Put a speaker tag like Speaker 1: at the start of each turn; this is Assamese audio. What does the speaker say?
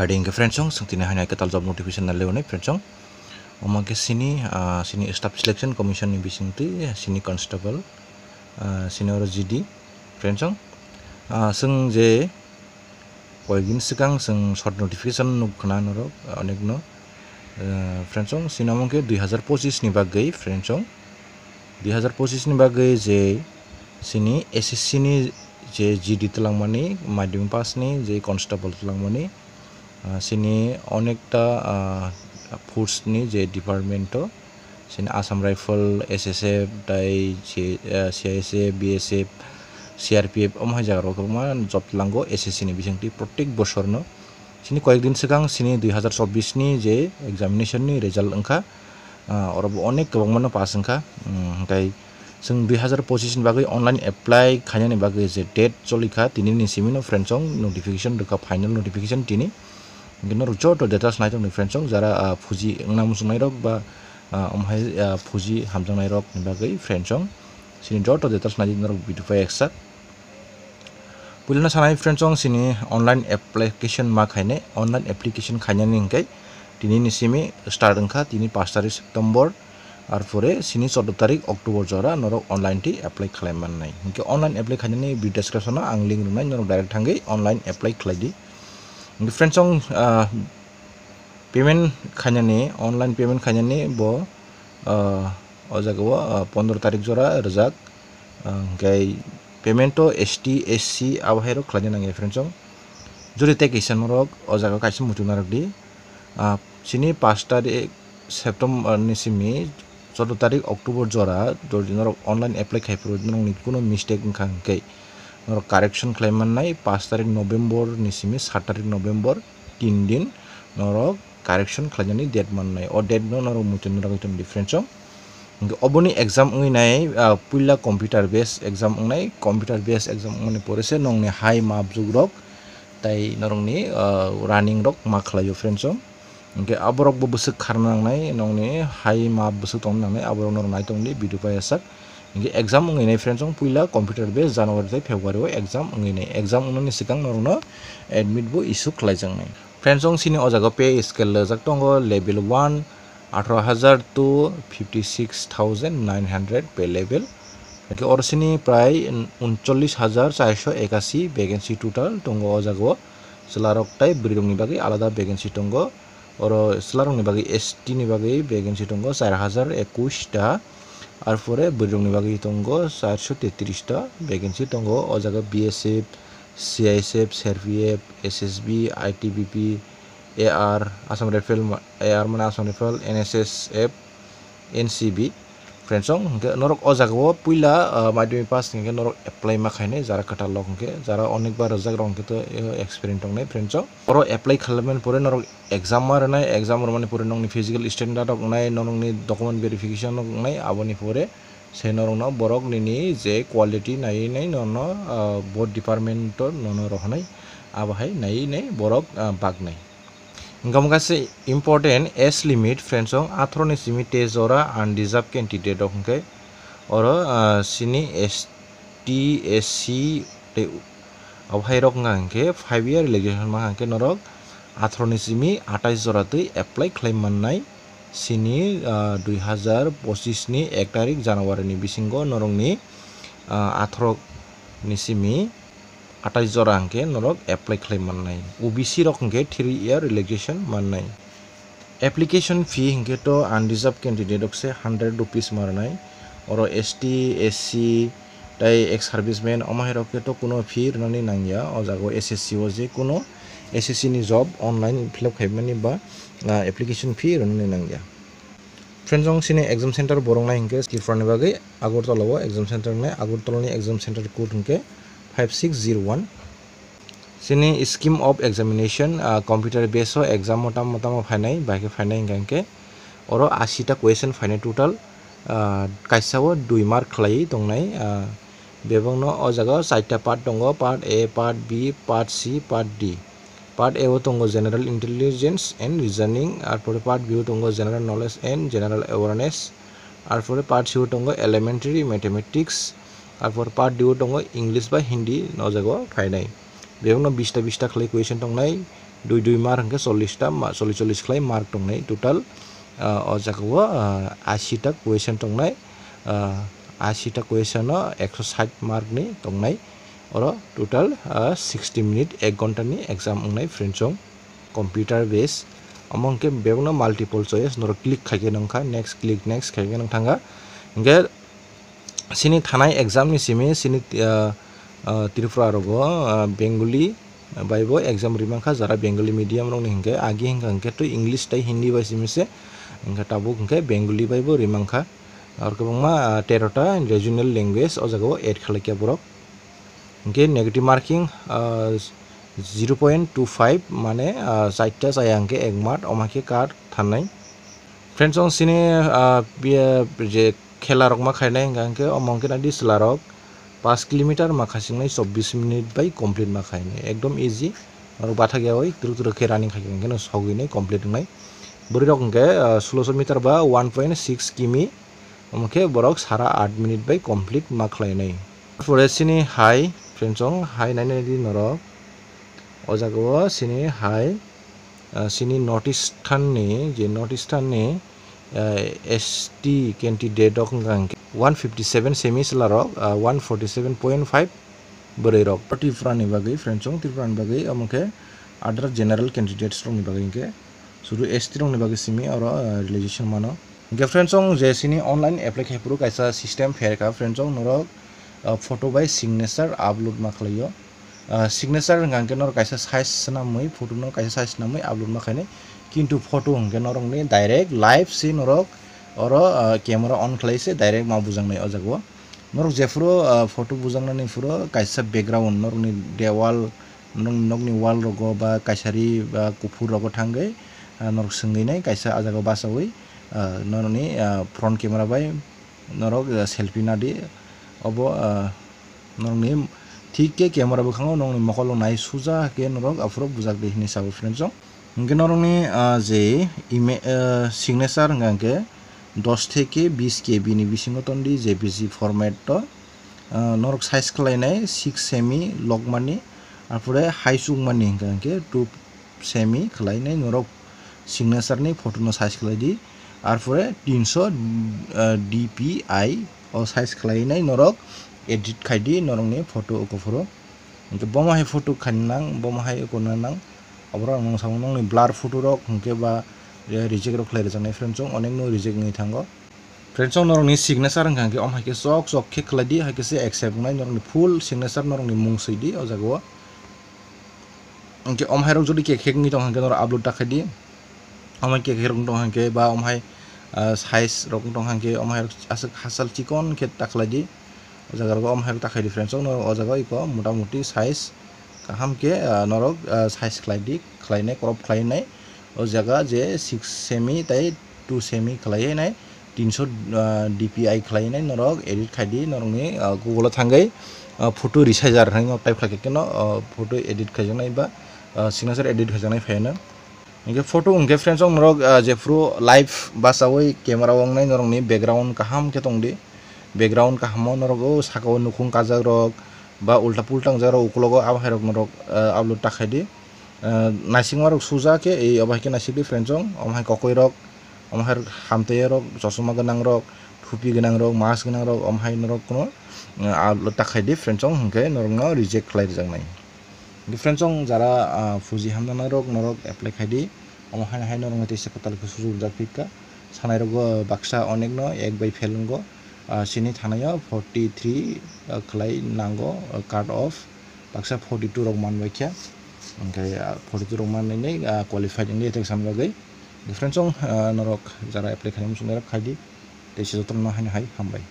Speaker 1: hiding ke friend song sing tine hanya ke tal job notification na leone friend song omake sini sini staff selection commission ni bising ti sini constable senior GD friend song sing je কয়েকদিন সিগাং जों শর্ট নোটিফিকেশন নুখানানোর অনেক ন ফ্রেন্ডসং সিনামকে দুই হাজার পঁচিশনি বাগै ফ্রেন্ডসং দুই হাজার পঁচিশনি বাগै যে সিনি এসএসসিনি যে জিডি তলাংমানি মাধ্যমিক পাসনি যে কনস্টেবল তলাংমানি सिनि अनेकथा फुड्सनि जे डिपार्टमेन्ट सिनि Assam rifle S S F दाय C I S F B S F C R P F अमाहाय जाग्रायाव गोबां जब लांगौ एस एस सि नि बिसोंथि प्रत्येक बोसोरनो सिनि कयेकदिन सिगां सिनि दुइ हाजार सब्बिसनि जे एक्जामिनेसननि रिजाल्ट ओंखा अरबो अनेक गोबांमानो पास ओंखा ओमफ्राय जों दुइ हाजार पसिसनि बागै अनलाइन एप्लाइ खायनायनि बागै जे डेट जलिखा दिनैनिसिमनो फ्रेन्ड्सआव नटिफिकेसन रोखा फाइनाल नटिफिकेसन दिनै কিন্তু ৰুচৰটো ডেটাছ নাই তোক ডিফাৰেঞ্চ হওক যাৰা ফুজি ইংনা মুচুং নাইৰক বা অমহাই ফুজি হামজং নাইৰক নিবাগৈ ফ্ৰেঞ্চ হং চিনি জ্বৰটো ডেটাছ নাই তোমাৰ বিদুফাই এক্সাক বুলি না চানাই ফ্ৰেঞ্চ হং চিনি অনলাইন এপ্লিকেশ্যন মা খাইনে অনলাইন এপ্লিকেশ্যন খাইনানি হিংকাই তিনি নিচিমি ষ্টাৰ্ট হংখা তিনি পাঁচ তাৰিখ ছেপ্টেম্বৰ আৰু পৰে চিনি চৈধ্য তাৰিখ অক্টোবৰ জৰা নৰক অনলাইনটি এপ্লাই খালাম মানে নাই হিংকে অনলাইন এপ্লাই খাইনানি ডেছক্ৰিপশ্যনত আং লিংক নাই নৰক ডাইৰেক্ট থাকি অনলাইন এপ্লাই খালাই দিয়ে different song payment khanya ni online payment khanya ni bo uh oza gawa uh pondor tarik zora rezak gay payment to ht sc awahero khanya nang different song juri take isan morok oza gawa kaisa mutunarok di sini pasta di september ni simi soto tarik oktober zora jor jinorok online apply khai pro jinorok ni kuno mistake ngkang gay correction खालामनाय 5 तारिख नभेम्बर निसिमि 7 तारिख नभेम्बर 3 दिन नरो करेक्शन खालामनाय डेट मननाय अ डेट न नरो मुतिन रगतम डिफरेंस अबनि एग्जाम उनाय पुल्ला कम्प्युटर बेस एग्जाम उनाय कम्प्युटर बेस एग्जाम उनाय परेसे नंनि हाय माप जुग्रक तै नरोंनि रानिं रक मा खालायो फ्रेंड्स ओके आबरक बबसो खारनांनाय नंनि हाय माप बसो तंनांनाय आबरक नरो नायतोंनि भिदिअ पायसक एग्जाम उंगीनाय फ्रेंड्स जों पुइला कंप्यूटर बे जानुवारी थाय फेब्रुवारी ओ एग्जाम उंगीनाय एग्जाम उनोनि सिगां नरनो एडमिट बो इशू खलायजोंनाय फ्रेंड्स जों सिनि अजागो पे स्केल लजाक टंगो लेवल 1 18000 टु 56900 पे लेवल ओर सिनि प्राय 39481 वैकेंसी टोटल टंगो अजागो सलारक टाइप बिरोंनि बागै आलादा वैकेंसी टंगो ओर सलारंनि बागै एसटी नि बागै वैकेंसी टंगो 4021 टा আর পরে বৈরং বিভাগে তঙ্গ চারশো তেত্রিশটা ভেকেন্সি তঙ্গ ও জায়গা BSF CISF CRPF SSB ITBP আর আসাম রাইফেল এ আর মানে Assam rifle NSSF NCB friends song hingke norok o jagao puila madhyamik pass hingke norok apply ma khaine jara kata log hingke jara onek bar rajak rong ke to experience tong nei friends song oro apply khalmen pore norok exam ma rena exam ro mane pore nong ni physical standard ok nai norok ni document verification ok nai aboni pore se norok no borok ni ni je quality nai nai no no board department to no no rohnai abahai nai nai borok bag nai गमगासे इम्पोर्टेन्ट एस लिमिट फ्रेंड्स ओं आथ्रोनि सिमि टेजरा अनडिजर्व कैंडिडेट ओंखे और सिनि एस टी एस सी ते अवहाय रोंगांखे 5 इयर रिलेशन माखांखे नरक आथ्रोनि सिमि 28 जराते अप्लाई क्लेम मननाय सिनि 2025 नि 1 तारिख जानुवारी नि बिसिंग नरंगनि आथ्रो निसिमि আঠাইশ জোৰা হাংকে নৰক এপ্লাই খালে মাননাই অ বি চি ৰকে থ্ৰী ইয়াৰ ৰিলেক্সেশ্যন মাননাই এপ্লিকেশ্যন ফি হিংকেতো আনৰিজাৰ্ভ কেণ্ডিডেটকছে হাণ্ড্ৰেড ৰুপিজ মাৰনাই আৰু এছ টি এছ চি তাই এক্স ছাৰ্ভিচমেন অমাহেৰকেতো কোনো ফি ৰানি নাংগীয়া অ জাগ এছ এছ চি অ' যে কোনো এছ এছ চিনি জব অনলাইন ফিলআপ খাইমানি বা এপ্লিকেশ্যন ফি ৰানি নাংগীয়া ফ্ৰেণ্ডজং চিনে এক্সাম চেণ্টাৰ বৰং নাই হিংকে কিফাৰ নিবাগে আগৰতলাব এক্সাম চেণ্টাৰ নাই আগৰতলানি এক্সাম চেণ্টাৰ কোড হিংকে 5601 sini scheme of examination uh, computer base ho exam motam motam phainai baike phainai ganke oro 80 ta question phainai total kaisa o 2 mark khlai dongnai bebongno o jaga 4 ta part dongo part a part b part c part d part a o dongo general intelligence and reasoning আর পরে part b o dongo general knowledge and general awareness আর পরে part c o dongo elementary mathematics आर पार्ट डिओ दंग इंग्लिश बा हिंदी नजागो फायनाय बेवनो 20 ता 20 ता खले क्वेशन दंनाय दुइ दुइ मार्क हंके 40 ता 40 40 खले मार्क दंनाय टोटल अ जागो 80 ता क्वेशन दंनाय 80 ता क्वेशन 160 मार्क नि दंनाय अर टोटल 60 मिनिट 1 घंटा नि एग्जाम उनाय फ्रेंड्स जों कंप्यूटर बेस अमंके बेवनो मल्टीपल चॉइस नोर क्लिक खायगे नंखा नेक्स्ट क्लिक नेक्स्ट खायगे नंथांगा সিনি থানায় এক্সাম নিচিমে সিনি ত্রিপুরা রোগ বেঙ্গলি বাইব এক্সাম রিমাংখা যারা বেঙ্গলি মিডিয়াম রং হিংকে আগে হিংকা হিংকে তো ইংলিশ তাই হিন্দি বাইসিমেছে হিংকা তাবুক হিংকে বেঙ্গলি বাইব রিমাংখা আর কেবল মা তেরোটা রেজিওনাল ল্যাঙ্গুয়েজ ও জায়গাও এড খালেকিয়া বরক হিংকে negative marking zero point two five মানে চারটা চাই হাঙ্কে এক মার্ট অমাকে কার্ড থানায় ফ্রেন্ডস অংশ खेलारक मा खारनाय हांगांखे अमंगिना दि सलारक 5 किलोमिटार मा खासिनाय 24 मिनिट बाय कम्प्लीट मा खायनाय एकदम इजी आरो बाथा गय दुरु दुरु खे रनिंग खायगांखे न सगिनै कम्प्लीट नाय बुरि रकंखे 1600 मिटार बा 1.6 किमी अमंखे बरक सारा 8 मिनिट बाय कम्प्लीट मा खलायनाय फरेसिनि हाय फ्रेंडसों हाय नायनाय दि नरक अजागो सिनि हाय सिनि नोटिस थाननि जे नोटिस थाननि এছ টি কেণ্টিডেটক ওৱান ফিফটি ছেভেন ছেমি চেলাৰক one forty seven point five বৰৈ ৰক ত্ৰিপুৰাৰ বাগৈ ফ্ৰেঞ্চং ত্ৰিপুৰাৰ বাগৈ অমুকে আদাৰ জেনেৰেল কেণ্ডিডেটছৰ বাগৈ এনেকৈ চুৰু এছ টি ৰং নিবাগৈ চিমি আৰু ৰিলিজেশ্যন মানক এনেকৈ ফ্ৰেঞ্চং জে চিনি অনলাইন এপ্লাই সেইবোৰো কাইছা ছিষ্টেম ফেৰকা ফ্ৰেঞ্চং নৰক ফটো বাই ছিগনেচাৰ আপলোড মা খালিঅ ছিগনেচাৰ গাংকেনৰ কাইছা চাইজ নামুই ফটো নৰ কাইছা চাইজ নামুই আপলোড মা খাইনি কিন্তু ফটো হংকে নরং নি ডাইরেক্ট লাইভ সিন অরক অর ক্যামেরা অন খালাইছে ডাইরেক্ট মা বুঝাং নাই অজাগো নরক জেফুর ফটো বুঝাং নাই ফুর কাইসা ব্যাকগ্রাউন্ড নরং নি দেওয়াল নরং নকনি ওয়াল রগো বা কাইসারি বা কুফুর রগো থাঙ্গে নরক সঙ্গে নাই কাইসা আজাগো বাসাওই নরনি ফ্রন্ট ক্যামেরা বাই নরক সেলফি না দি অব নরনি ঠিককে ক্যামেরা বোখাঙ্গ নরনি মকল নাই সুজা কে নরক আফুর বুঝাক দিয়ে হিসাবে ফ্রেন্ডজন Mungkin orang ni aze signature ngan ke 10 ke 20 ke bini bisingo tondi JPG format to norok size kelainnya 6 semi log mani apure high sum mani ngan ke 2 semi kelainnya norok signature ni foto no size kelai di apure 300 dpi or size kelainnya norok edit kaidi norong ni foto okoforo untuk bomahai foto kan nang bomahai okonan nang अब्रा नों सावन नों ब्लार फुटु रक हंके बा रिजेक रक लेर जानाय फ्रेंड्स जों अनेक नो रिजेक नि थांगो फ्रेंड्स जों नरनि सिग्नेचर हंके ओम हाके सक सक खे खलादि हाके से एक्सेप्ट नाय नरनि फुल सिग्नेचर नरनि मुं सैदि ओ जागो हंके ओम हायरक जदि के खेक नि थां हंके नर अपलोड दाखाय दि ओम हाके खेर गुं थां हंके बा ओम हाय साइज रक थां हंके ओम हायरक आस हासल चिकन खेत दाखलादि ओ जागो ओम हायरक दाखाय दि फ्रेंड्स जों नर ओ जागो इखौ मोटा मोटी साइज हमके नरक साइज खालायदि खालायनाय क्रप खालायनाय ओ जगा जे 6 सेमी ताय 2 सेमी खालायनाय 300 डीपीआई खालायनाय नरक एडिट खायदि नरनि गुगल थांगै फोटो रिसाइजार हाय टाइप खाके न फोटो एडिट खायजनाय बा सिग्नेचर एडिट खायजनाय फायन नगे फोटो उनके फ्रेंड्स अंग नरक जेफ्रो लाइफ बासावै केमेरा वंगनाय नरनि बॅकग्राउंड काहाम के तोंदि बॅकग्राउंड काहाम नरगौ सागाव नुखुं काजाग्रक বা উল্টা পুল্টাং যায় আৰু উকলগ আবাহেৰক মৰক আলু টাখাই দি নাচিং মাৰক চুজাকে এই অবাহিকে নাচিক দি অমহাই ককৈ ৰক অমাহেৰ হামতেয়ে ৰক চচমা গেনাং ৰক ফুপি গেনাং ৰক মাছ গেনাং ৰক অমাহাই নৰক কোনো আলু টাখাই দি ফ্ৰেঞ্চং হেংকে নৰঙ ৰিজেক্ট খাই যাং নাই ফ্ৰেঞ্চং যাৰা ফুজি হামদানা ৰক নৰক এপ্লাই খাই দি অমহাই নাহাই নৰঙে তেইছে পাতালকে সুযোগ যাক শিকা সানাই ৰগ বাক্সা অনেক ন এক বাই ফেলংগ सिनि थानायाव फर्टि थ्रि खालाय नांगौ cut off Baksa forty two रं मानबायखिया ओमफ्राय फर्टि टु रं मानिनै क्वालिफाइडिं एटेक सानबागै डिफारेन्स दं नरक जारा एप्लाइ खालामनो सोंनाय खालि दे सिजौ थांनो हानो हाय हामबाय